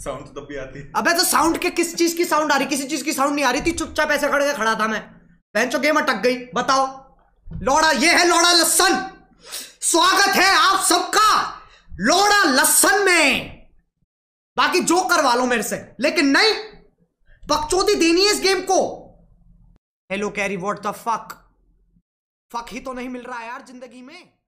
sound तो तब भी आती अबे तो साउंड के किस चीज की साउंड आ रही किसी चीज की साउंड नहीं आ रही थी चुपचाप ऐसे खड़े खड़ा था मैं बेंचो तो गेम अटक गई बताओ लोड़ा ये है लोड़ा लसन स्वागत है आप सबका लोड़ा लसन में बाकी जो करवा लो मेरे से लेकिन नहीं बकचोदी देनी है इस गेम को हेलो कैरी व्हाट द फक फक ही तो नहीं मिल रहा यार जिंदगी में